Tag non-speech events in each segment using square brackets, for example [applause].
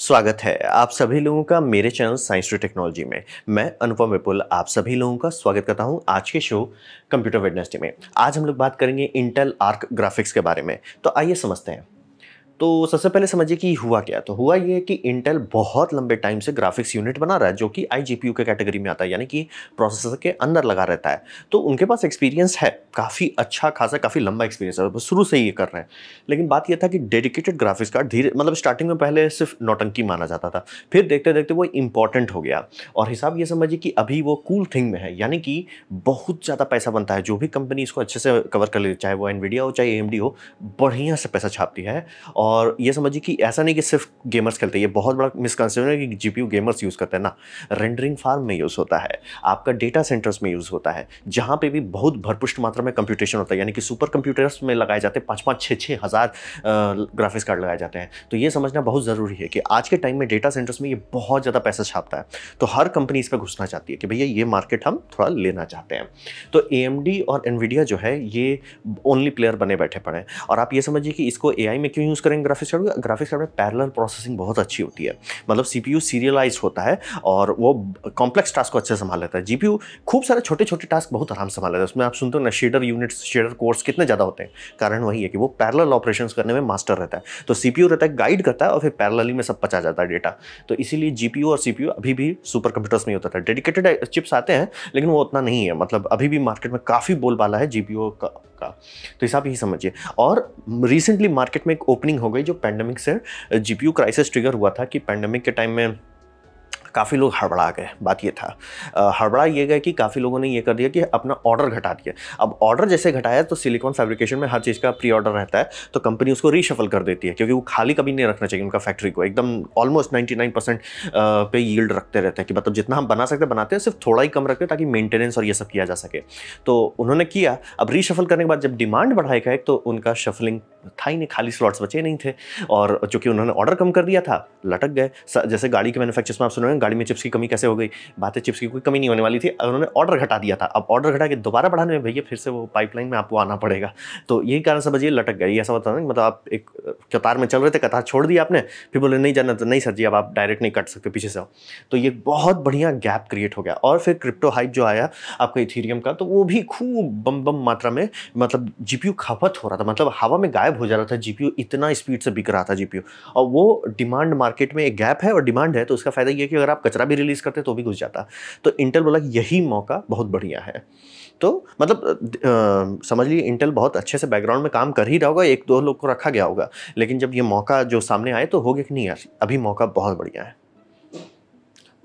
स्वागत है आप सभी लोगों का मेरे चैनल साइंस टू टेक्नोलॉजी में मैं अनुपम विपुल आप सभी लोगों का स्वागत करता हूं आज के शो कंप्यूटर वेडनेसडे में आज हम लोग बात करेंगे इंटेल आर्क ग्राफिक्स के बारे में तो आइए समझते हैं तो सबसे पहले समझिए कि हुआ क्या तो हुआ ये कि इंटेल बहुत लंबे टाइम से ग्राफिक्स यूनिट बना रहा है जो कि आई के कैटेगरी में आता है यानी कि प्रोसेसर के अंदर लगा रहता है तो उनके पास एक्सपीरियंस है काफ़ी अच्छा खासा काफ़ी लंबा एक्सपीरियंस है शुरू से ये कर रहे हैं लेकिन बात यह था कि डेडिकेटेड ग्राफिक्स कार्ड धीरे मतलब स्टार्टिंग में पहले सिर्फ नोटंकी माना जाता था फिर देखते देखते वो इंपॉर्टेंट हो गया और हिसाब ये समझिए कि अभी वो कूल थिंग में है यानी कि बहुत ज़्यादा पैसा बनता है जो भी कंपनी इसको अच्छे से कवर कर ले चाहे वो एनवीडिया हो चाहे एम हो बढ़िया से पैसा छापती है और और ये समझिए कि ऐसा नहीं कि सिर्फ गेमर्स खेलते हैं ये बहुत बड़ा मिसकनसेप्शन है कि जी गेमर्स यूज़ करते हैं ना रेंडरिंग फार्म में यूज़ होता है आपका डेटा सेंटर्स में यूज़ होता है जहाँ पे भी बहुत भरपुष्ट मात्रा में कंप्यूटेशन होता है यानी कि सुपर कंप्यूटर्स में लगाए जाते हैं पाँच पाँच छः छः हज़ार ग्राफिक्स कार्ड लगाए जाते हैं तो ये समझना बहुत ज़रूरी है कि आज के टाइम में डेटा सेंटर्स में ये बहुत ज़्यादा पैसा छापता है तो हर कंपनी इस पर घुसना चाहती है कि भैया ये मार्केट हम थोड़ा लेना चाहते हैं तो ए और एनवीडिया जो है ये ओनली प्लेयर बने बैठे पड़े हैं और आप ये समझिए कि इसको ए में क्यों यूज़ करेंगे एम ग्राफिक्स कार्ड ग्राफिक्स कार्ड में पैरल प्रोसेसिंग बहुत अच्छी होती है मतलब सीपीयू सीरियलाइज होता है और वो कॉम्प्लेक्स टास्क को अच्छे संभाल लेता है जीपीयू खूब सारे छोटे छोटे टास्क बहुत आराम संभाल लेता है उसमें आप सुनते हो ना शेडर यूनिट्स शेडर कोर्स कितने ज़्यादा होते हैं कारण वही है कि वो पैरल ऑपरेशन करने में मास्टर रहता है तो सीपीयू रहता है गाइड करता है और फिर पैरलली में सब पचा जाता है डेटा तो इसीलिए जीपीयू और सीपीयू अभी भी सुपर कंप्यूटर्स में होता था डेडिकेटेड चिप्स आते हैं लेकिन वो उतना नहीं है मतलब अभी भी मार्केट में काफ़ी बोलबाला है जीपीयू का, तो हिसाब ही समझिए और रिसेंटली मार्केट में एक ओपनिंग हो गई जो पैंडमिक से जीपीयू क्राइसिस ट्रिगर हुआ था कि पैंडमिक के टाइम में काफ़ी लोग हड़बड़ा गए बात ये था हड़बड़ा ये गए कि काफ़ी लोगों ने ये कर दिया कि अपना ऑर्डर घटा दिया अब ऑर्डर जैसे घटाया तो सिलिकॉन फैब्रिकेशन में हर चीज़ का प्री ऑर्डर रहता है तो कंपनी उसको रीशफल कर देती है क्योंकि वो खाली कभी नहीं रखना चाहिए उनका फैक्ट्री को एकदम ऑलमोस्ट नाइन्टी नाइन परसेंट पे यील्ड रखते रहते हैं कि मतलब जितना हम बना सकते हैं बनाते हैं सिर्फ थोड़ा ही कम रखते हैं ताकि मेंटेनेंस और ये सब किया जा सके तो उन्होंने किया अब रीशफल करने के बाद जब डिमांड बढ़ाएगा एक तो उनका शफलिंग था ही नहीं खाली स्लॉट्स बचे नहीं थे और चूँकि उन्होंने ऑर्डर कम कर दिया था लटक गए जैसे गाड़ी के मैनुफैक्चर में आप सुन रहे हैं गाड़ी में चिप्स की कमी कैसे हो गई बात है चिप्स की कोई कमी नहीं होने वाली थी उन्होंने ऑर्डर घटा दिया था अब ऑर्डर घटा के दोबारा बढ़ाने में भैया फिर से वो पाइपलाइन में आपको आना पड़ेगा तो यही कारण समझिए लटक गई ऐसा होता है मतलब आप एक कतार में चल रहे थे कतार छोड़ दिया आपने फिर बोले नहीं जाना तो नहीं सर जी अब आप डायरेक्ट नहीं कट सकते पीछे से हो तो ये बहुत बढ़िया गैप क्रिएट हो गया और फिर क्रिप्टो हाइप जो आया आपका इथीरियम का तो वो भी खूब बम बम मात्रा में मतलब जीपीयू खपत हो रहा था मतलब हवा में गायब हो जा रहा था जीपीयू इतना स्पीड से बिक रहा था जीपीयू और वो डिमांड मार्केट में एक गैप है और डिमांड है तो उसका फायदा यह कि अगर अगर आप कचरा भी रिलीज़ करते तो भी घुस जाता तो इंटेल बोला यही मौका बहुत बढ़िया है तो मतलब आ, समझ लीजिए इंटेल बहुत अच्छे से बैकग्राउंड में काम कर ही रहा होगा एक दो लोग को रखा गया होगा लेकिन जब ये मौका जो सामने आए तो हो गया कि नहीं यार अभी मौका बहुत बढ़िया है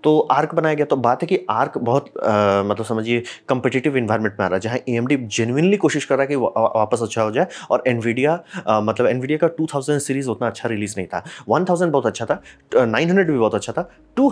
तो आर्क बनाया गया तो बात है कि आर्क बहुत आ, मतलब समझिए कंपिटेटिव इन्वायरमेंट में आ रहा है जहाँ ए एम डी जेनविनली कोशिश कर रहा है कि वा, वापस अच्छा हो जाए और एनवीडिया मतलब एनवीडिया का टू थाउजेंड सीरीज़ उतना अच्छा रिलीज़ नहीं था वन थाउजेंड बहुत अच्छा था नाइन हंड्रेड भी बहुत अच्छा था टू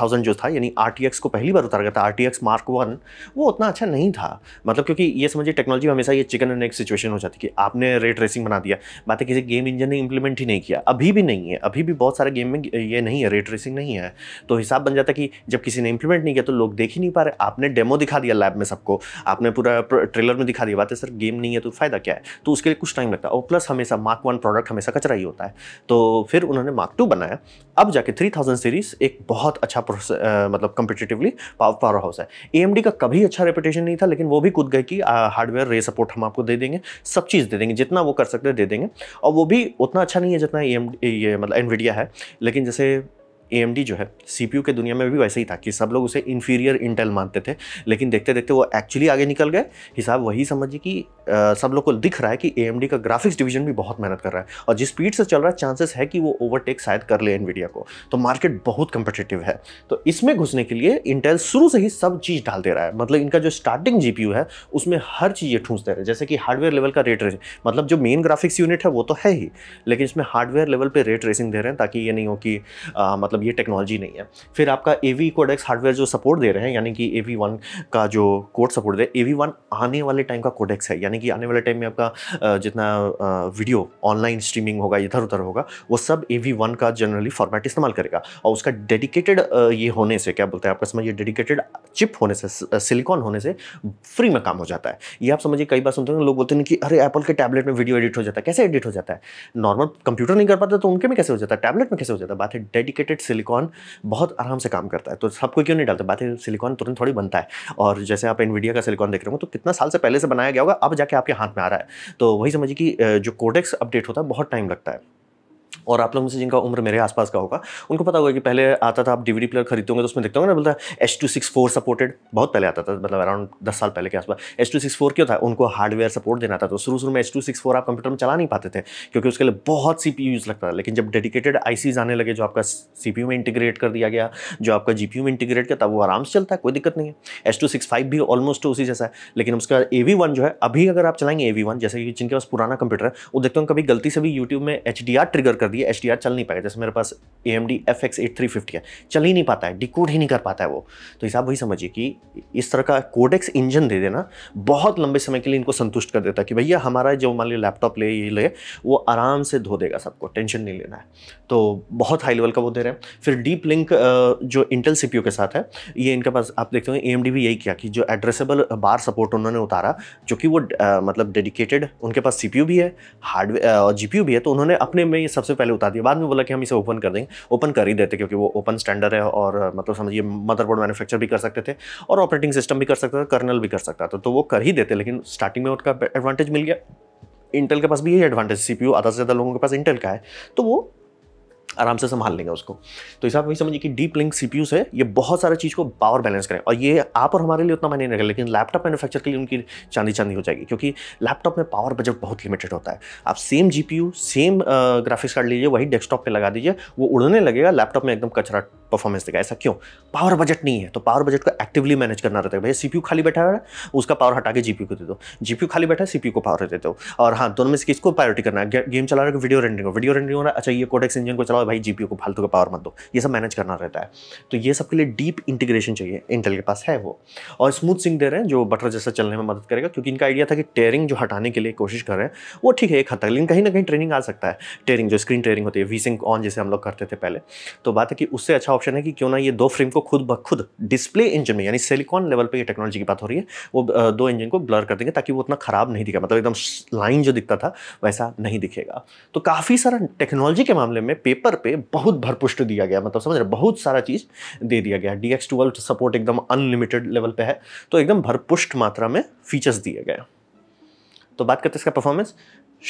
थाउजेंड जो था यानी आर टी एक्स को पहली बार उतारा गया था R T X mark one वो उतना अच्छा नहीं था मतलब क्योंकि ये समझिए टेक्नोलॉजी हमेशा ये चिकन एंड एक सिचुएशन हो जाती है कि आपने रेट रेसिंग बना दिया बात है किसी गेम इंजन ने इंप्लीमेंट ही नहीं किया अभी भी नहीं है अभी भी बहुत सारे गेम में ये नहीं है रेट रेसिंग नहीं है तो हिसाब बन जाता है कि जब किसी ने इंप्लीमेंट नहीं किया तो लोग देख ही नहीं पा रहे आपने डेमो दिखा दिया लैब में सबको आपने पूरा ट्रेलर में दिखा दिया बात है सर गेम नहीं है तो फ़ायदा क्या है तो उसके लिए कुछ टाइम लगता है और प्लस हमेशा मार्क वन प्रोडक्ट हमेशा कचरा ही होता है तो फिर उन्होंने मार्क टू बनाया अब जाके थ्री सीरीज़ एक बहुत अच्छा मतलब कंपिटेटिवली पावर हाउस है ए का कभी अच्छा रेपुटेशन नहीं था लेकिन वो भी कूद गए कि हार्डवेयर रे सपोर्ट हम आपको दे देंगे सब चीज़ दे देंगे जितना वो कर सकते दे देंगे और वो भी उतना अच्छा नहीं है जितना ए ये मतलब एनविडिया है लेकिन जैसे ए जो है सी के दुनिया में भी वैसे ही था कि सब लोग उसे इन्फीरियर इंटेल मानते थे लेकिन देखते देखते वो एक्चुअली आगे निकल गए हिसाब वही समझिए कि आ, सब लोग को दिख रहा है कि ए का ग्राफिक्स डिवीजन भी बहुत मेहनत कर रहा है और जिस स्पीड से चल रहा है चांसेस है कि वो ओवरटेक शायद कर ले एनवीडिया को तो मार्केट बहुत कंपिटेटिव है तो इसमें घुसने के लिए इंटेल शुरू से ही सब चीज़ डाल दे रहा है मतलब इनका जो स्टार्टिंग जी है उसमें हर चीज़ ये ठूंस दे रहे हैं जैसे कि हार्डवेयर लेवल का रेट रेसिंग मतलब जो मेन ग्राफिक्स यूनिट है वो तो है ही लेकिन इसमें हार्डवेयर लेवल पर रेट रेसिंग दे रहे हैं ताकि ये नहीं हो कि मतलब मतलब ये टेक्नोलॉजी नहीं है फिर आपका ए वी कोडेक्स हार्डवेयर जो सपोर्ट दे रहे हैं यानी कि ए वी वन का जो कोड सपोर्ट दे ए वी वन आने वाले टाइम का कोडेक्स है यानी कि आने वाले टाइम में आपका जितना वीडियो ऑनलाइन स्ट्रीमिंग होगा इधर उधर होगा वो सब ए वी वन का जनरली फॉर्मेट इस्तेमाल करेगा और उसका डेडिकेटेड ये होने से क्या बोलते हैं आपका समझिए डेडिकेटेड चिप होने से सिलिकॉन होने से फ्री में काम हो जाता है ये आप समझिए कई बार सुनते हैं लोग बोलते हैं कि अरे एप्पल के टैबलेट में वीडियो एडिट हो जाता है कैसे एडिट हो जाता है नॉर्मल कंप्यूटर नहीं कर पाता तो उनके में कैसे हो जाता है टैबलेट में कैसे हो जाता है बात है डेडिकेटेड सिलिकॉन बहुत आराम से काम करता है तो सबको क्यों नहीं डालते बात है सिलिकॉन तुरंत थोड़ी बनता है और जैसे आप इनविडिया का सिलिकॉन देख रहे हो तो कितना साल से पहले से बनाया गया होगा अब जाके आपके हाथ में आ रहा है तो वही समझिए कि जो कोडेक्स अपडेट होता है बहुत टाइम लगता है और आप लोग से जिनका उम्र मेरे आसपास का होगा उनको पता होगा कि पहले आता था आप डीवीडी प्लेयर खरीदते होंगे तो उसमें देखते होंगे ना बोलता है H two six four supported बहुत पहले आता था मतलब अराउंड दस साल पहले के आसपास एच टू सिक्स फोर क्यों था उनको हार्डवेयर सपोर्ट देना था तो शुरू शुरू में एच टू सिक्स फोर आप कंप्यूटर में चला नहीं पाते थे क्योंकि उसके लिए बहुत सी पी यूज लगता था लेकिन जब डेडिकेटेड आई आने लगे जो आपका सी पी यू में इंटीग्रेट कर दिया गया जो आपका जी पी यू में इंटीग्रेट किया था वो आराम से चलता है कोई दिक्कत नहीं है एच टू सिक्स फाइव भी ऑलमोस्ट उसी जैसा है लेकिन उसका ए वी वन जो है अभी अगर आप चलाएंगे ए वी वन जैसे कि जिनके पास पुराना कंप्यूटर है वो देखते हैं कभी गलती से भी यूट्यूब में एच डी आर ट्रिगर कर दिया रही है एच चल नहीं पाएगा जैसे मेरे पास A M D F X eight three fifty है चल ही नहीं पाता है डिकोड ही नहीं कर पाता है वो तो हिसाब वही समझिए कि इस तरह का कोडेक्स इंजन दे देना बहुत लंबे समय के लिए इनको संतुष्ट कर देता है कि भैया हमारा जो मान लीजिए लैपटॉप ले ये ले वो आराम से धो देगा सबको टेंशन नहीं लेना है तो बहुत हाई लेवल का वो दे रहे हैं फिर डीप लिंक जो इंटेल सी के साथ है ये इनके पास आप देखते हो ए एम डी भी यही किया कि जो एड्रेसेबल बार सपोर्ट उन्होंने उतारा जो कि वो मतलब डेडिकेटेड उनके पास सी भी है हार्डवेयर और जी भी है तो उन्होंने अपने में सबसे पहले पहले उतार दिया बाद में बोला कि हम इसे ओपन कर देंगे ओपन कर ही देते क्योंकि वो ओपन स्टैंडर्ड है और मतलब समझिए मदरबोर्ड मैन्युफैक्चर भी कर सकते थे और ऑपरेटिंग सिस्टम भी कर सकता था कर्नल भी कर सकता था तो वो कर ही देते लेकिन स्टार्टिंग में उनका एडवांटेज मिल गया इंटेल के पास भी यही एडवांटेज सीपीयू आधा से ज़्यादा लोगों के पास इंटेल का है तो वो आराम से संभाल लेंगे उसको तो इस हिसाब समझिए कि डीप लिंक सी है ये बहुत सारे चीज़ को पावर बैलेंस करें और ये आप और हमारे लिए उतना मायने नहीं लेकिन लैपटॉप मैनुफैक्चर के लिए उनकी चांदी चांदी हो जाएगी क्योंकि लैपटॉप में पावर बजट बहुत लिमिटेड होता है आप सेम जी सेम ग्राफिक्स कार्ड लीजिए वही डेस्कटॉप पर लगा दीजिए वो उड़ने लगेगा लैपटॉप में एकदम कचरा परफॉर्मेंस देगा ऐसा क्यों पावर बजट नहीं है तो पावर बजट को एक्टिवली मैनेज करना रहता है भैया सीपीयू खाली बैठा है उसका पावर हटा के जीपीयू को दे दो जीपीयू खाली बैठा है सीपीयू को पावर देते हो और हाँ दोनों में से किसको प्रायोरिटी करना है गेम चला रहा है वीडियो रेंडिंग हो वीडियो रेंडिंग हो रहा है अच्छा ये कोडेक्स इंजन को चलाओ भाई जी को फालतू का पावर मत दो ये सब मैनेज करना रहता है तो ये सबके लिए डीप इंटीग्रेशन चाहिए इंटेल के पास है वो और स्मूथ सिंह दे रहे हैं जो बटर जैसा चलने में मदद करेगा क्योंकि इनका आइडिया था कि टेयरिंग जो हटाने के लिए कोशिश कर रहे हैं वो ठीक है एक हद तक लेकिन कहीं ना कहीं ट्रेनिंग आ सकता है टेयरिंग जो स्क्रीन टेयरिंग होती है वी सिंक ऑन जैसे हम लोग करते थे पहले तो बात है कि उससे अच्छा ऑप्शन है कि क्यों ना ये दो फ्रेम को खुद ब खुद डिस्प्ले इंजन में यानी सिलिकॉन लेवल पर टेक्नोलॉजी की बात हो रही है वो दो इंजन को ब्लर कर देंगे ताकि वो उतना ख़राब नहीं दिखा मतलब एकदम लाइन जो दिखता था वैसा नहीं दिखेगा तो काफ़ी सारा टेक्नोलॉजी के मामले में पेपर पे बहुत भरपुष्ट दिया गया मतलब समझ रहे बहुत सारा चीज़ दे दिया गया डी एक्स सपोर्ट एकदम अनलिमिटेड लेवल पे है तो एकदम भरपुष्ट मात्रा में फीचर्स दिए गए तो बात करते हैं इसका परफॉर्मेंस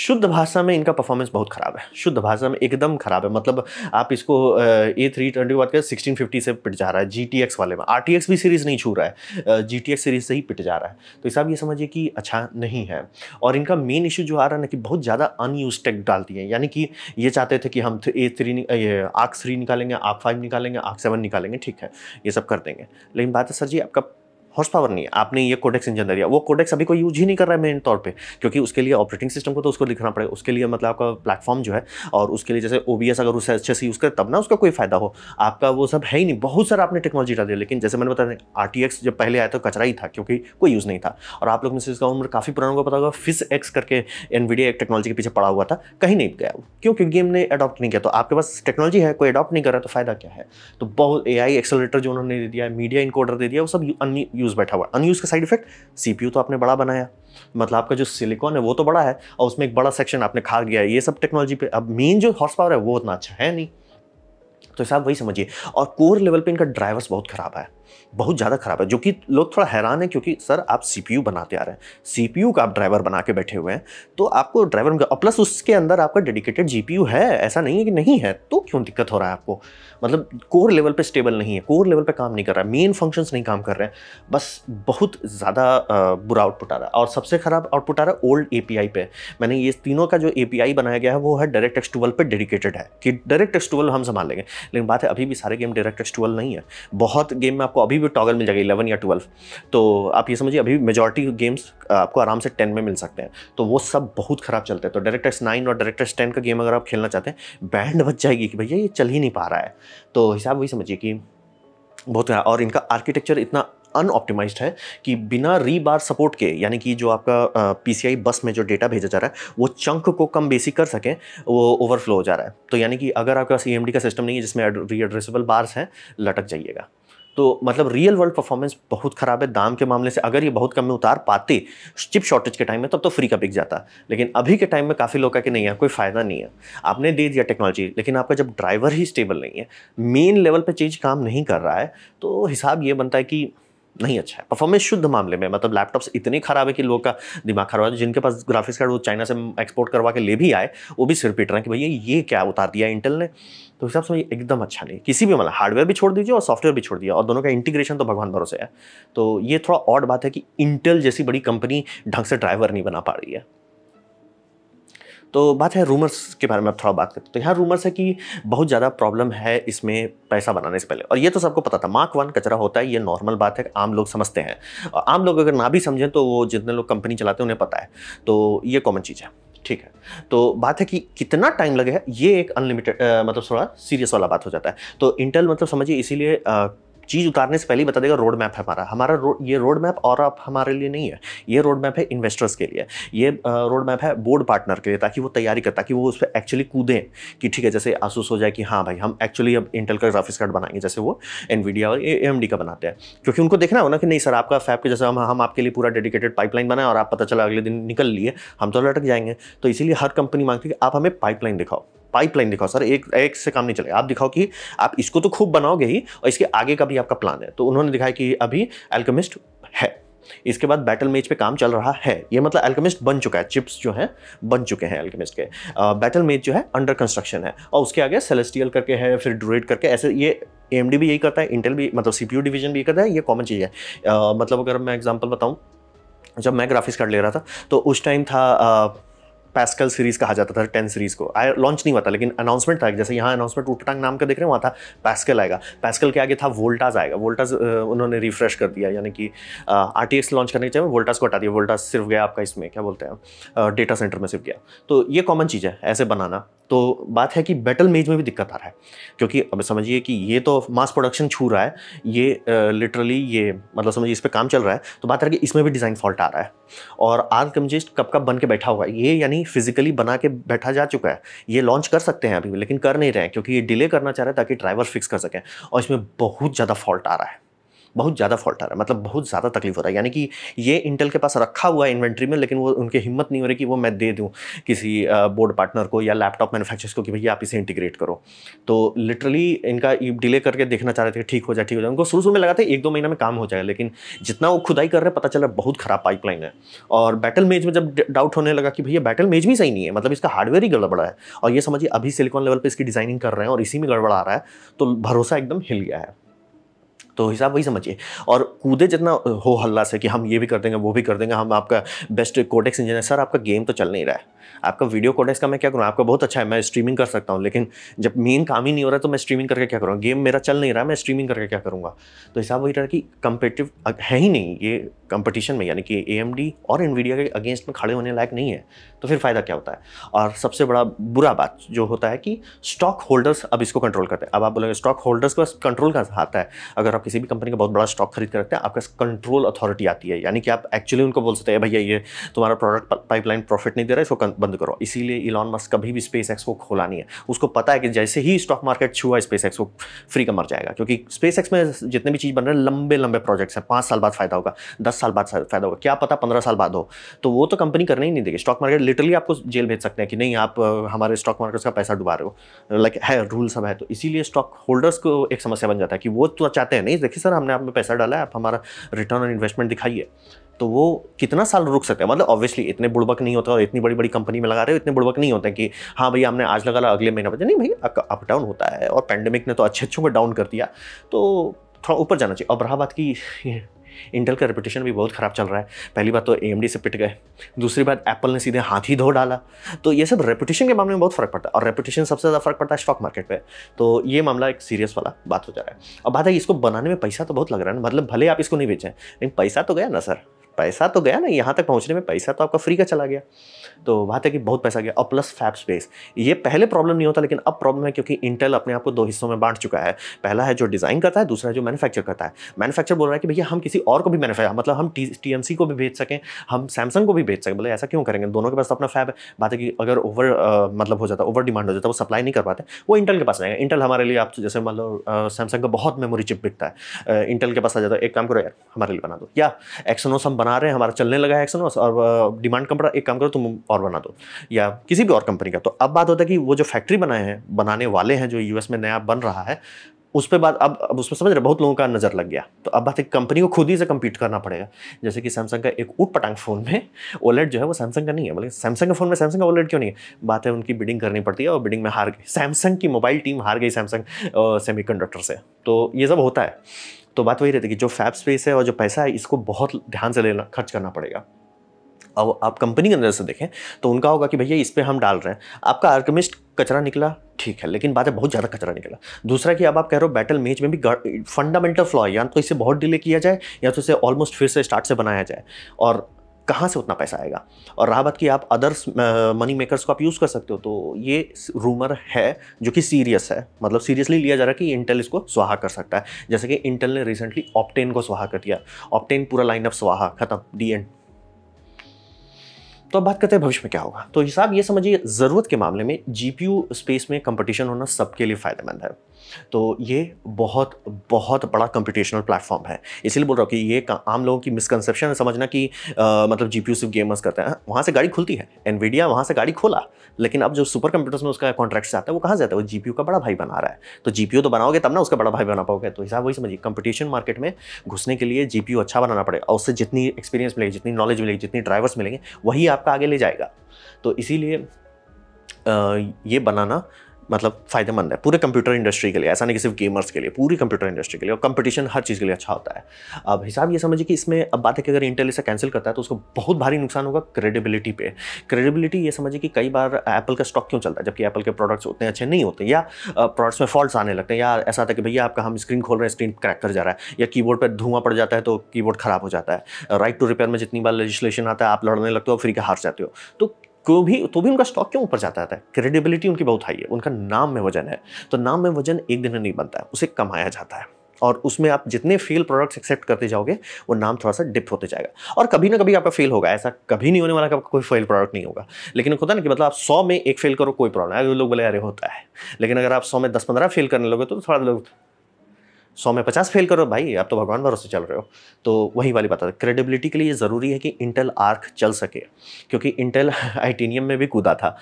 शुद्ध भाषा में इनका परफॉर्मेंस बहुत ख़राब है शुद्ध भाषा में एकदम ख़राब है मतलब आप इसको ए थ्री ट्वेंटी की बात करें सिक्सटीन फिफ्टी से पिट जा रहा है जी टी एक्स वाले में आर टी एक्स भी सीरीज़ नहीं छू रहा है जी टी एक्स सीरीज़ से ही पिट जा रहा है तो इस ये समझिए कि अच्छा नहीं है और इनका मेन इशू जो आ रहा है ना कि बहुत ज़्यादा अनयूज टेक डालती है यानी कि ये चाहते थे कि हम ए थ्री ये आर्क थ्री निकालेंगे आर्क फाइव निकालेंगे आर्क सेवन निकालेंगे ठीक है ये सब कर देंगे लेकिन बात है सर जी आपका हॉर्स पावर नहीं आपने ये कोडेक्स इंजन दे दिया वो कोडेक्स अभी कोई यूज ही नहीं कर रहा है मेन तौर पर क्योंकि उसके लिए ऑपरेटिंग सिस्टम को तो उसको लिखना पड़ेगा उसके लिए मतलब आपका प्लेटफॉर्म जो है और उसके लिए जैसे ओ अगर उसे अच्छे से यूज़ करें तब ना उसका कोई फायदा हो आपका वो सब है ही नहीं बहुत सारा आपने टेक्नोलॉजी डाल दिया लेकिन जैसे मैंने बताया आर जब पहले आया तो कचरा ही था क्योंकि कोई यूज़ नहीं था और आप लोग में से इसका उम्र काफ़ी पुराना को पता होगा फिस एक्स करके एन एक टेक्नोलॉजी के पीछे पड़ा हुआ था कहीं नहीं गया क्यों क्योंकि गेम ने अडॉप्ट नहीं किया तो आपके पास टेक्नोलॉजी है कोई अडॉप्ट नहीं कर रहा तो फायदा क्या है तो बहुत ए आई जो उन्होंने दे दिया मीडिया इनकोडर दे दिया वो सब अनयूज बैठा हुआ अनयूज का साइड इफेक्ट सीपीयू तो आपने बड़ा बनाया मतलब आपका जो सिलिकॉन है वो तो बड़ा है और उसमें एक बड़ा सेक्शन आपने खा गया है ये सब टेक्नोलॉजी पे अब मेन जो हॉर्स पावर है वो उतना अच्छा है नहीं तो साहब वही समझिए और कोर लेवल पे इनका ड्राइवर्स बहुत खराब है बहुत ज़्यादा ख़राब है जो कि लोग थोड़ा हैरान है क्योंकि सर आप सी बनाते आ रहे हैं सी का आप ड्राइवर बना के बैठे हुए हैं तो आपको ड्राइवर और प्लस उसके अंदर आपका डेडिकेटेड जी है ऐसा नहीं है कि नहीं है तो क्यों दिक्कत हो रहा है आपको मतलब कोर लेवल पर स्टेबल नहीं है कोर लेवल पर काम नहीं कर रहा है मेन फंक्शंस नहीं काम कर रहे हैं बस बहुत ज़्यादा बुरा आउटपुट आ रहा है और सबसे ख़राब आउटपुट आ रहा है ओल्ड ए पे मैंने ये तीनों का जो ए बनाया गया है वो है डायरेक्ट एक्स पर डेडिकेटेड है कि डायरेक्ट एक्स हम संभाल लेंगे लेकिन बात है अभी भी सारे गेम डायरेक्ट एक्स नहीं है बहुत गेम में आपको अभी भी भी टॉगल मिल जाएगा इलेवन या ट्वेल्व तो आप ये समझिए अभी मेजॉरिटी गेम्स आपको आराम से टेन में मिल सकते हैं तो वो सब बहुत ख़राब चलते हैं तो डायरेक्टर्स नाइन और डायरेक्टर्स टेन का गेम अगर आप खेलना चाहते हैं बैंड बच जाएगी कि भैया ये चल ही नहीं पा रहा है तो हिसाब वही समझिए कि बहुत और इनका आर्किटेक्चर इतना अनऑप्टिमाइज्ड है कि बिना रीबार सपोर्ट के यानी कि जो आपका पीसीआई बस में जो डेटा भेजा जा रहा है वो चंक को कम बेसी कर सकें वो ओवरफ्लो हो जा रहा है तो यानी कि अगर आपके पास ई e का सिस्टम नहीं है जिसमें री एड्रेसेबल बार्स हैं लटक जाइएगा तो मतलब रियल वर्ल्ड परफॉर्मेंस बहुत ख़राब है दाम के मामले से अगर ये बहुत कम में उतार पाते चिप शॉर्टेज के टाइम में तब तो फ्री का बिक जाता लेकिन अभी के टाइम में काफ़ी लोग का कि नहीं है कोई फ़ायदा नहीं है आपने दे दिया टेक्नोलॉजी लेकिन आपका जब ड्राइवर ही स्टेबल नहीं है मेन लेवल पर चीज़ काम नहीं कर रहा है तो हिसाब ये बनता है कि नहीं अच्छा है परफॉर्मेंस शुद्ध मामले में मतलब लैपटॉप्स इतने खराब है कि लोग का दिमाग खराब है जिनके पास ग्राफिक्स कार्ड वो चाइना से एक्सपोर्ट करवा के ले भी आए वो भी सिर पीट रहे हैं कि भैया ये क्या उतार दिया इंटेल ने तो हिसाब से एकदम अच्छा नहीं किसी भी मतलब हार्डवेयर भी छोड़ दीजिए और सॉफ्टवेयर भी छोड़ दिया और दोनों का इंटीग्रेशन तो भगवान भरोसे है तो ये थोड़ा और बात है कि इंटेल जैसी बड़ी कंपनी ढंग से ड्राइवर नहीं बना पा रही है तो बात है रूमर्स के बारे में आप थोड़ा बात करते तो यहाँ रूमर्स है कि बहुत ज़्यादा प्रॉब्लम है इसमें पैसा बनाने से पहले और ये तो सबको पता था मार्क वन कचरा होता है ये नॉर्मल बात है आम लोग समझते हैं और आम लोग अगर ना भी समझें तो वो जितने लोग कंपनी चलाते हैं उन्हें पता है तो ये कॉमन चीज़ है ठीक है तो बात है कि कितना टाइम लगेगा ये एक अनलिमिटेड मतलब थोड़ा सीरियस वाला बात हो जाता है तो इंटेल मतलब समझिए इसीलिए चीज़ उतारने से पहले बता देगा रोड मैप है हमारा हमारा रो, ये रोड मैप और आप हमारे लिए नहीं है ये रोड मैप है इन्वेस्टर्स के लिए ये रोड मैप है बोर्ड पार्टनर के लिए ताकि वो तैयारी कर ताकि वो उस पर एक्चुअली कूदें कि ठीक है जैसे आसूस हो जाए कि हाँ भाई हम एक्चुअली अब इंटेल का ग्राफिक्स कार्ड बनाएंगे जैसे वो एन और ए का बनाते हैं क्योंकि उनको देखना होना कि नहीं सर आपका फैप के जैसे हम हम आपके लिए पूरा डेडिकेटेड पाइपलाइन बनाए और आप पता चला अगले दिन निकल लिए हम तो लटक जाएंगे तो इसीलिए हर कंपनी मांगती है कि आप हमें पाइपलाइन दिखाओ पाइपलाइन दिखाओ सर एक एक से काम नहीं चलेगा आप दिखाओ कि आप इसको तो खूब बनाओगे ही और इसके आगे का भी आपका प्लान है तो उन्होंने दिखाया कि अभी एल्कमिस्ट है इसके बाद बैटल मेज पे काम चल रहा है ये मतलब एल्केमिस्ट बन चुका है चिप्स जो हैं बन चुके हैं एल्केमिस्ट के बैटल मेज जो है अंडर कंस्ट्रक्शन है और उसके आगे सेलेस्टियल करके है फिर ड्रोइड करके ऐसे ये ए भी यही करता है इंटेल भी मतलब सी डिवीजन भी करता है ये कॉमन चीज़ है uh, मतलब अगर मैं एग्जाम्पल बताऊँ जब मैं ग्राफिक्स कार्ड ले रहा था तो उस टाइम था आ, पैस्कल सीरीज कहा जाता था टेन सीरीज को आया लॉन्च नहीं हुआ था लेकिन अनाउंसमेंट था जैसे यहाँ अनाउंसमेंट उपटांग नाम का देख रहे हैं वहाँ था पैस्कल आएगा पैस्कल के आगे था वोल्टाज आएगा वोल्टाज उन्होंने रिफ्रेश कर दिया यानी कि आर टी लॉन्च करने के चाहिए वोल्टाज को हटा दिया वोल्टाज सिर्फ गया आपका इसमें क्या बोलते हैं डेटा सेंटर में सिर्फ गया तो ये कॉमन चीज़ है ऐसे बनाना तो बात है कि बैटल मेज में भी दिक्कत आ रहा है क्योंकि अब समझिए कि ये तो मास प्रोडक्शन छू रहा है ये लिटरली ये मतलब समझिए इस पर काम चल रहा है तो बात है कि इसमें भी डिज़ाइन फॉल्ट आ रहा है और आज कमजिस्ट कब कब बन के बैठा हुआ है ये यानी फिजिकली बना के बैठा जा चुका है ये लॉन्च कर सकते हैं अभी लेकिन कर नहीं रहे हैं क्योंकि ये डिले करना चाह रहे हैं ताकि ड्राइवर फिक्स कर सकें और इसमें बहुत ज़्यादा फॉल्ट आ रहा है बहुत ज़्यादा फॉल्ट आ रहा है मतलब बहुत ज़्यादा तकलीफ हो रहा है यानी कि ये इंटेल के पास रखा हुआ है इन्वेंट्री में लेकिन वो उनकी हिम्मत नहीं हो रही कि वो मैं दे दूँ किसी बोर्ड पार्टनर को या लैपटॉप मैनुफैक्चर को कि भैया आप इसे इंटीग्रेट करो तो लिटरली इनका डिले करके देखना चाह रहे थे ठीक हो जाए ठीक हो जाए उनको शुरू शुरू में लगा था एक दो महीना में काम हो जाएगा लेकिन जितना वो खुदाई कर रहे हैं पता चला बहुत ख़राब पाइपलाइन है और बैटल मेज में जब डाउट होने लगा कि भैया बैटल मेज भी सही नहीं है मतलब इसका हार्डवेयर ही गड़बड़ा है और ये समझिए अभी सिलिकॉन लेवल पर इसकी डिज़ाइनिंग कर रहे हैं और इसी में गड़बड़ा आ रहा है तो भरोसा एकदम हिल गया है तो हिसाब वही समझिए और कूदे जितना हो हल्ला से कि हम ये भी कर देंगे वो भी कर देंगे हम आपका बेस्ट कोटेक्स इंजीनियर सर आपका गेम तो चल नहीं रहा है आपका वीडियो कोडेक्स का मैं क्या करूँ आपका बहुत अच्छा है मैं स्ट्रीमिंग कर सकता हूँ लेकिन जब मेन काम ही नहीं हो रहा तो मैं स्ट्रीमिंग करके क्या करूँगा गेम मेरा चल नहीं रहा मैं स्ट्रीमिंग करके क्या करूँगा तो हिसाब वही रहा कि कंपेटिव है ही नहीं ये कंपटीशन में यानी कि ए और इन के अगेंस्ट में खड़े होने लायक नहीं है तो फिर फ़ायदा क्या होता है और सबसे बड़ा बुरा बात जो होता है कि स्टॉक होल्डर्स अब इसको कंट्रोल करते हैं अब आप बोलेंगे स्टॉक होल्डर्स के पास कंट्रोल का आता है अगर आप किसी भी कंपनी का बहुत बड़ा स्टॉक खरीद कर रखते हैं आपके कंट्रोल अथॉरिटी आती है यानी कि आप एक्चुअली उनको बोल सकते हैं भैया ये तुम्हारा प्रोडक्ट पाइपलाइन प्रॉफिट नहीं दे रहा है इसको बंद करो इसीलिए इलॉन मस्क कभी भी स्पेस एक्स को खोला नहीं है उसको पता है कि जैसे ही स्टॉक मार्केट छुआ स्पेस एक्स को फ्री का मर जाएगा क्योंकि स्पेस एक्स में जितने भी चीज़ बन रहे हैं लंबे लंबे प्रोजेक्ट्स हैं पाँच साल बाद फायदा होगा दस साल बाद फायदा होगा क्या पता पंद्रह साल बाद हो तो वो तो कंपनी करने ही नहीं देगी स्टॉक मार्केट लिटरली आपको जेल भेज सकते हैं कि नहीं आप हमारे स्टॉक मार्केट का पैसा डुबा रहे हो लाइक है रूल सब है तो इसीलिए स्टॉक होल्डर्स को एक समस्या बन जाता है कि वो तो चाहते हैं नहीं देखिए सर हमने आप में पैसा डाला है आप हमारा रिटर्न ऑन इन्वेस्टमेंट दिखाइए तो वो कितना साल रुक सकते हैं मतलब ऑब्वियसली इतने बुड़बक नहीं होता और इतनी बड़ी बड़ी कंपनी में लगा रहे हो इतने बुड़बक नहीं होते कि हाँ भैया हमने आज लगा ला अगले महीने बजे नहीं भैया अप डाउन होता है और पैंडमिक ने तो अच्छे अच्छों को डाउन कर दिया तो थोड़ा ऊपर जाना चाहिए और रहा बात की इंटेल [laughs] का रेपुटेशन भी बहुत ख़राब चल रहा है पहली बात तो ए से पिट गए दूसरी बात एप्पल ने सीधे हाथ ही धो डाला तो ये सब रेपुटेशन के मामले में बहुत फ़र्क पड़ता है और रेपुटेशन सबसे ज़्यादा फ़र्क पड़ता है स्टॉक मार्केट पे तो ये मामला एक सीरियस वाला बात हो जा रहा है और बात है इसको बनाने में पैसा तो बहुत लग रहा है ना मतलब भले आप इसको नहीं बेचें लेकिन पैसा तो गया ना सर पैसा तो गया ना यहाँ तक पहुँचने में पैसा तो आपका फ्री का चला गया तो बात है कि बहुत पैसा गया और प्लस फैप स्पेस ये पहले प्रॉब्लम नहीं होता लेकिन अब प्रॉब्लम है क्योंकि इंटेल अपने आप को दो हिस्सों में बांट चुका है पहला है जो डिज़ाइन करता है दूसरा है जो मैनुफैक्चर करता है मैनुफैक्चर बोल रहा है कि भैया हम किसी और को भी मैनुफैक्चर मतलब हम टी टी को भी भेज सकें हम सैमसंग को भी भेज सकें बोले मतलब ऐसा क्यों करेंगे दोनों के पास तो अपना फैब है बात है कि अगर ओवर मतलब हो जाता ओवर डिमांड हो जाता वो सप्लाई नहीं कर पाते वो इंटेल के पास जाएंगे इंटेल हमारे लिए आप जैसे मतलब सैमसंग का बहुत मेमोरी चिप बिकता है इंटेल के पास आ जाता है एक काम करो यार हमारे लिए बना दो या एक्सनोस हम बना रहे हैं हमारा चलने लगा है एक्सनोस और डिमांड कम पड़ा एक काम करो तुम और बना दो या किसी भी और कंपनी का तो अब बात होता है कि वो जो फैक्ट्री बनाए हैं बनाने वाले हैं जो यूएस में नया बन रहा है उस पर बात अब अब उसमें समझ रहे बहुत लोगों का नज़र लग गया तो अब बात है कंपनी को खुद ही से कम्पीट करना पड़ेगा जैसे कि सैमसंग का एक ऊट पटांग फ़ोन में ओलेट जो है वो सैमसंग का नहीं है बल्कि सैमसंग के फ़ोन में सैमसंग का ओलेट क्यों नहीं है बात है उनकी बिडिंग करनी पड़ती है और बिडिंग में हार गई सैमसंग की मोबाइल टीम हार गई सैमसंग सेमी से तो ये सब होता है तो बात वही रहती है कि जो फैब स्पेस है और जो पैसा है इसको बहुत ध्यान से लेना खर्च करना पड़ेगा आप कंपनी के नज़र से देखें तो उनका होगा कि भैया इस पर हम डाल रहे हैं आपका आर्कमिस्ट कचरा निकला ठीक है लेकिन बात है बहुत ज़्यादा कचरा निकला दूसरा कि अब आप कह रहे हो बैटल मेज में भी फंडामेंटल फ्लॉ है या तो इसे बहुत डिले किया जाए या तो इसे ऑलमोस्ट फिर से स्टार्ट से बनाया जाए और कहाँ से उतना पैसा आएगा और रहा बात कि आप अदर्स मनी मेकर्स को आप यूज़ कर सकते हो तो ये रूमर है जो कि सीरियस है मतलब सीरियसली लिया जा रहा है कि इंटेल इसको स्वाहा कर सकता है जैसे कि इंटेल ने रिसेंटली ऑप्टेन को स्वाहा कर दिया ऑप्टेन पूरा लाइनअप स्वाहा खत्म डी एंड तो अब बात करते हैं भविष्य में क्या होगा तो हिसाब ये समझिए ज़रूरत के मामले में जीपीयू स्पेस में कंपटीशन होना सबके लिए फ़ायदेमंद है तो ये बहुत बहुत बड़ा कंप्यूटेशनल प्लेटफॉर्म है इसलिए बोल रहा हूँ कि ये आम लोगों की मिसकनसेप्शन है समझना कि आ, मतलब जी सिर्फ गेमर्स करते हैं वहाँ से गाड़ी खुलती है एनवीडिया वहाँ से गाड़ी खोला लेकिन अब जो सुपर कंप्यूटर्स में उसका कॉन्ट्रैक्ट जाता है वो कहाँ जाता है वो जी का बड़ा भाई बना रहा है तो जी तो बनाओगे तब ना उसका बड़ा भाई बना पाओगे तो हिसाब वही समझिए कंपटीशन मार्केट में घुसने के लिए जी अच्छा बनाना पड़ेगा और उससे जितनी एक्सपीरियंस मिलेगी जितनी नॉलेज मिलेगी जितनी ड्राइवर्स मिलेंगे वही आपका आगे ले जाएगा तो इसीलिए ये बनाना मतलब फ़ायदेमंद है पूरे कंप्यूटर इंडस्ट्री के लिए ऐसा नहीं कि सिर्फ गेमर्स के लिए पूरी कंप्यूटर इंडस्ट्री के लिए और कंपटीशन हर चीज़ के लिए अच्छा होता है अब हिसाब ये समझिए कि इसमें अब बात है कि अगर इंटेल इसे कैंसिल करता है तो उसको बहुत भारी नुकसान होगा क्रेडिबिलिटी पे क्रेडिबिलिटी ये समझिए कि कई बार एप्पल का स्टॉक क्यों चलता है जबकि एप्पल के प्रोडक्ट्स उतने अच्छे नहीं होते या प्रोडक्ट्स में फॉल्ट आने लगते हैं या ऐसा आता है कि भैया आपका हम स्क्रीन खोल रहे हैं स्क्रीन क्रैक कर जा रहा है या कीबोर्ड पर धुआं पड़ जाता है तो की खराब हो जाता है राइट टू रिपेयर में जितनी बार लेजिस्लेशन आता है आप लड़ने लगते हो फिर के हार जाते हो तो क्यों भी तो भी उनका स्टॉक क्यों ऊपर जाता है क्रेडिबिलिटी उनकी बहुत हाई है उनका नाम में वजन है तो नाम में वजन एक दिन नहीं बनता है उसे कमाया जाता है और उसमें आप जितने फेल प्रोडक्ट्स एक्सेप्ट करते जाओगे वो नाम थोड़ा सा डिप होते जाएगा और कभी ना कभी आपका फेल होगा ऐसा कभी नहीं होने वाला कि आपका कोई फेल प्रोडक्ट नहीं होगा लेकिन खुद ना कि मतलब आप सौ में एक फेल करो कोई प्रॉब्लम है लोग बोले अरे होता है लेकिन अगर आप सौ में दस पंद्रह फेल करने लगे तो थोड़ा लोग सौ में पचास फेल करो भाई आप तो भगवान भरोसे चल रहे हो तो वही वाली बात है क्रेडिबिलिटी के लिए ज़रूरी है कि इंटेल आर्क चल सके क्योंकि इंटेल आइटीनियम [laughs] में भी कूदा था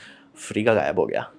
फ्री का गायब हो गया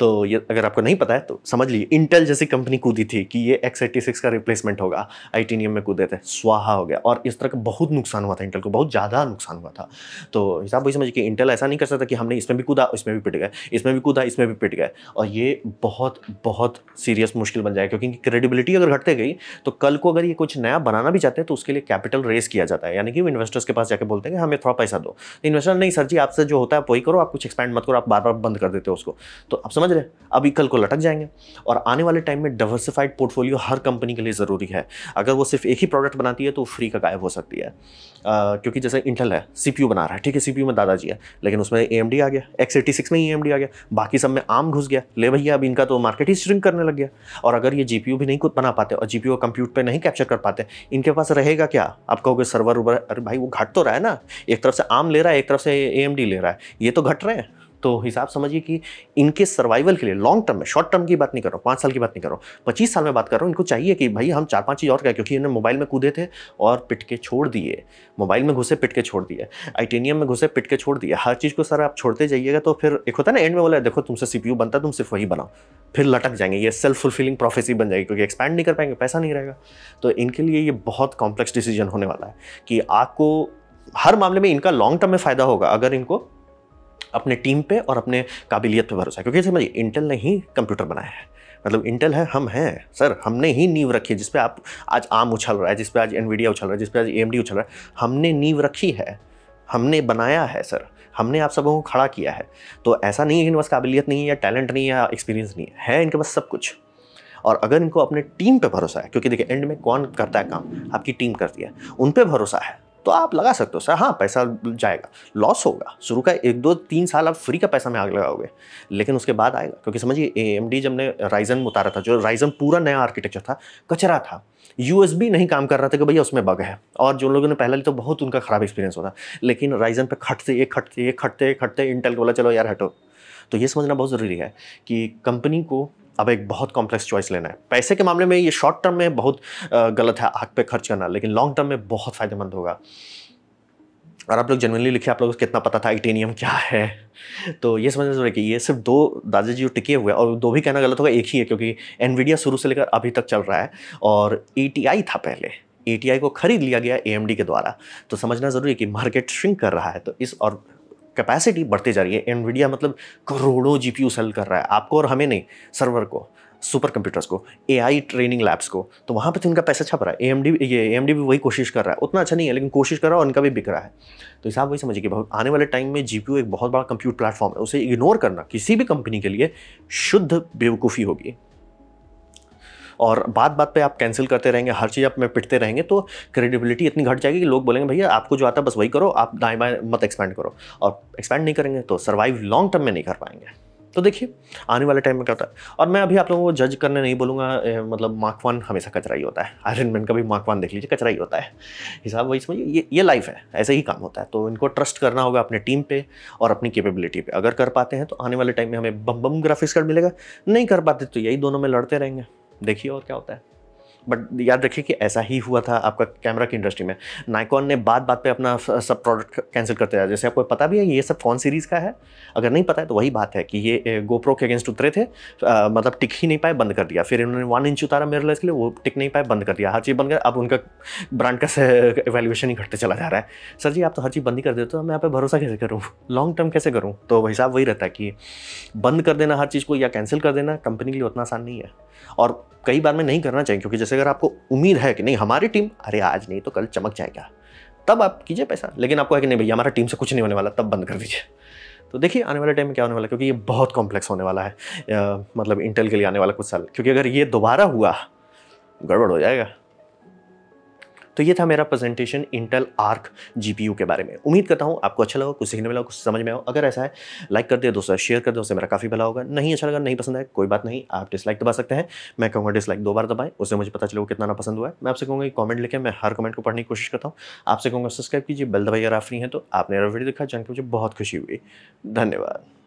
तो ये अगर आपको नहीं पता है तो समझ लीजिए इंटेल जैसी कंपनी कूदी थी कि ये एक्स एट्टी सिक्स का रिप्लेसमेंट होगा आई में कूदे थे स्वाहा हो गया और इस तरह का बहुत नुकसान हुआ था इंटेल को बहुत ज़्यादा नुकसान हुआ था तो हिसाब वही समझिए कि इंटेल ऐसा नहीं कर सकता कि हमने इसमें भी कूदा इसमें भी पिट गए इसमें भी कूदा इसमें भी पिट गए और ये बहुत बहुत सीरियस मुश्किल बन जाएगा क्योंकि क्रेडिबिलिटी अगर घटते गई तो कल को अगर ये कुछ नया बनाना भी चाहते हैं तो उसके लिए कैपिटल रेस किया जाता है यानी कि इन्वेस्टर्स के पास जाकर बोलते हैं कि हाँ, हमें थोड़ा पैसा दो इन्वेस्टर तो नहीं सर जी आपसे जो होता है वही करो आप कुछ एक्सपेंड मत करो आप बार बार बंद कर देते हो उसको तो तो आप समझ रहे हैं अभी कल को लटक जाएंगे और आने वाले टाइम में डाइवर्सिफाइड पोर्टफोलियो हर कंपनी के लिए ज़रूरी है अगर वो सिर्फ एक ही प्रोडक्ट बनाती है तो फ्री का गायब हो सकती है आ, क्योंकि जैसे इंटल है सी बना रहा है ठीक है सी में दादाजी है लेकिन उसमें ए आ गया एक्स में ई आ गया बाकी सब में आम घुस गया ले भैया अब इनका तो मार्केट ही श्रिंक करने लग गया और अगर ये जी भी नहीं बना पाते और जी पी कंप्यूट पर नहीं कैप्चर कर पाते इनके पास रहेगा क्या आप कहोगे सर्वर उबर अरे भाई वो घट तो रहा है ना एक तरफ से आम ले रहा है एक तरफ से ए ले रहा है ये तो घट रहे हैं तो हिसाब समझिए कि इनके सर्वाइवल के लिए लॉन्ग टर्म में शॉर्ट टर्म की बात नहीं कर रहा हूँ पाँच साल की बात नहीं कर रहा हूँ पच्चीस साल में बात कर रहा हूँ इनको चाहिए कि भाई हम चार पाँच चीज़ और क्या क्योंकि इन्होंने मोबाइल में कूदे थे और पिट के छोड़ दिए मोबाइल में घुसे पिट के छोड़ दिए आइटेनियम में घुसे पिट के छोड़ दिए हर चीज़ को सर आप छोड़ते जाइएगा तो फिर एक होता है ना एंड में बोला देखो तुमसे सी बनता तुम सिर्फ वही बनाओ फिर लटक जाएंगे ये सेल्फ फुलफिलिंग प्रोफेसी बन जाएगी क्योंकि एक्सपैंड नहीं कर पाएंगे पैसा नहीं रहेगा तो इनके लिए ये बहुत कॉम्प्लेक्स डिसीजन होने वाला है कि आपको हर मामले में इनका लॉन्ग टर्म में फ़ायदा होगा अगर इनको अपने टीम पे और अपने काबिलियत पे भरोसा है क्योंकि समझिए इंटेल ने ही कंप्यूटर बनाया है मतलब इंटेल है हम हैं सर हमने ही नींव रखी है जिसपे आप आज आम उछल रहा है जिसपे आज एनवीडिया उछल रहा है जिसपे आज ए उछल रहा है हमने नींव रखी है हमने बनाया है सर हमने आप सबों को खड़ा किया है तो ऐसा नहीं है इनके पास काबिलियत नहीं है या टैलेंट नहीं है या एक्सपीरियंस नहीं है इनके पास सब कुछ और अगर इनको अपने टीम पे भरोसा है क्योंकि देखिए एंड में कौन करता है काम आपकी टीम करती है उन पर भरोसा है तो आप लगा सकते हो सर हाँ पैसा जाएगा लॉस होगा शुरू का एक दो तीन साल आप फ्री का पैसा में आग लगाओगे लेकिन उसके बाद आएगा क्योंकि समझिए ए एम डी जब ने राइजन उतारा था जो राइजन पूरा नया आर्किटेक्चर था कचरा था बी नहीं काम कर रहा था कि भैया उसमें बग है और जो लोगों ने पहले ली तो बहुत उनका ख़राब एक्सपीरियंस होता लेकिन राइजन पर खटते खटते खटते खटते इंटेल को बोला चलो यार हटो तो ये समझना बहुत ज़रूरी है कि कंपनी को अब एक बहुत कॉम्प्लेक्स चॉइस लेना है पैसे के मामले में ये शॉर्ट टर्म में बहुत गलत है आग पे खर्च करना लेकिन लॉन्ग टर्म में बहुत फ़ायदेमंद होगा और आप लोग जनरली लिखे आप लोगों को कितना पता था आइटेनियम क्या है तो ये समझना जरूरी है कि ये सिर्फ दो दादा जी जो टिके हुए और दो भी कहना गलत होगा एक ही है क्योंकि एनवीडिया शुरू से लेकर अभी तक चल रहा है और ए था पहले ए को खरीद लिया गया ए के द्वारा तो समझना ज़रूरी है कि मार्केट श्रिंक कर रहा है तो इस और कैपेसिटी बढ़ती जा रही है एनवीडिया मतलब करोड़ों जी पी सेल कर रहा है आपको और हमें नहीं सर्वर को सुपर कंप्यूटर्स को ए ट्रेनिंग लैब्स को तो वहाँ पर तो इनका पैसा छप रहा है एएमडी ये ए भी वही कोशिश कर रहा है उतना अच्छा नहीं है लेकिन कोशिश कर रहा है और इनका भी बिक रहा है तो हिसाब वही समझिए कि आने वाले टाइम में जी एक बहुत बड़ा कंप्यूट प्लेटफॉर्म है उसे इग्नोर करना किसी भी कंपनी के लिए शुद्ध बेवकूफ़ी होगी और बात बात पर आप कैंसिल करते रहेंगे हर चीज़ आप में पिटते रहेंगे तो क्रेडिबिलिटी इतनी घट जाएगी कि लोग बोलेंगे भैया आपको जो आता है बस वही करो आप दाएँ बाएँ मत एक्सपेंड करो और एक्सपेंड नहीं करेंगे तो सर्वाइव लॉन्ग टर्म में नहीं कर पाएंगे तो देखिए आने वाले टाइम में क्या होता है और मैं अभी आप लोगों को जज करने नहीं बोलूँगा मतलब मार्क वन हमेशा कचरा ही होता है आयरन मैन का भी मार्क वन देख लीजिए कचरा ही होता है हिसाब वही समझिए ये ये लाइफ है ऐसे ही काम होता है तो इनको ट्रस्ट करना होगा अपने टीम पे और अपनी कैपेबिलिटी पे अगर कर पाते हैं तो आने वाले टाइम में हमें बम बम ग्राफिक्स कार्ड मिलेगा नहीं कर पाते तो यही दोनों में लड़ते रहेंगे देखिए और क्या होता है बट याद रखिए कि ऐसा ही हुआ था आपका कैमरा की इंडस्ट्री में नाइकॉन ने बात बात पे अपना सब प्रोडक्ट कैंसिल करते जाए जैसे आपको पता भी है ये सब कौन सीरीज़ का है अगर नहीं पता है तो वही बात है कि ये गोप्रो के अगेंस्ट उतरे थे आ, मतलब टिक ही नहीं पाए बंद कर दिया फिर इन्होंने वन इंच उतारा मिररलेस के लिए वो टिक नहीं पाए बंद कर दिया हर चीज़ बंद कर अब उनका ब्रांड का एवेल्यूशन ही घटते चला जा रहा है सर जी आप तो हर चीज़ बंद ही कर देते हो मैं आप भरोसा कैसे करूँ लॉन्ग टर्म कैसे करूँ तो वही हिसाब वही रहता है कि बंद कर देना हर चीज़ को या कैंसिल कर देना कंपनी के लिए उतना आसान नहीं है और कई बार में नहीं करना चाहिए क्योंकि जैसे अगर आपको उम्मीद है कि नहीं हमारी टीम अरे आज नहीं तो कल चमक जाएगा तब आप कीजिए पैसा लेकिन आपको है कि नहीं भैया हमारा टीम से कुछ नहीं होने वाला तब बंद कर दीजिए तो देखिए आने वाले टाइम में क्या होने वाला क्योंकि ये बहुत कॉम्प्लेक्स होने वाला है मतलब इंटेल के लिए आने वाला कुछ साल क्योंकि अगर ये दोबारा हुआ गड़बड़ हो जाएगा तो ये था मेरा प्रेजेंटेशन इंटेल आर्क जी के बारे में उम्मीद करता हूँ आपको अच्छा लगा कुछ सीखने मिला कुछ समझ में आओ अगर ऐसा है लाइक कर दे दोस्तों शेयर कर दो उससे मेरा काफ़ी भला होगा नहीं अच्छा लगा नहीं पसंद है कोई बात नहीं आप डिसलाइक दबा सकते हैं मैं कहूँगा डिसलाइक दो बार दबाएं उससे मुझे पता चलेगा कितना ना पसंद हुआ है मैं आपसे कहूँगा कि कमेंट लिखे मैं हर कमेंट को पढ़ने की कोशिश करता हूँ आपसे कहूँगा सब्सक्राइब कीजिए बेल दबाइए अगर आप फ्री हैं तो आपने मेरा वीडियो देखा जानकर मुझे बहुत खुशी हुई धन्यवाद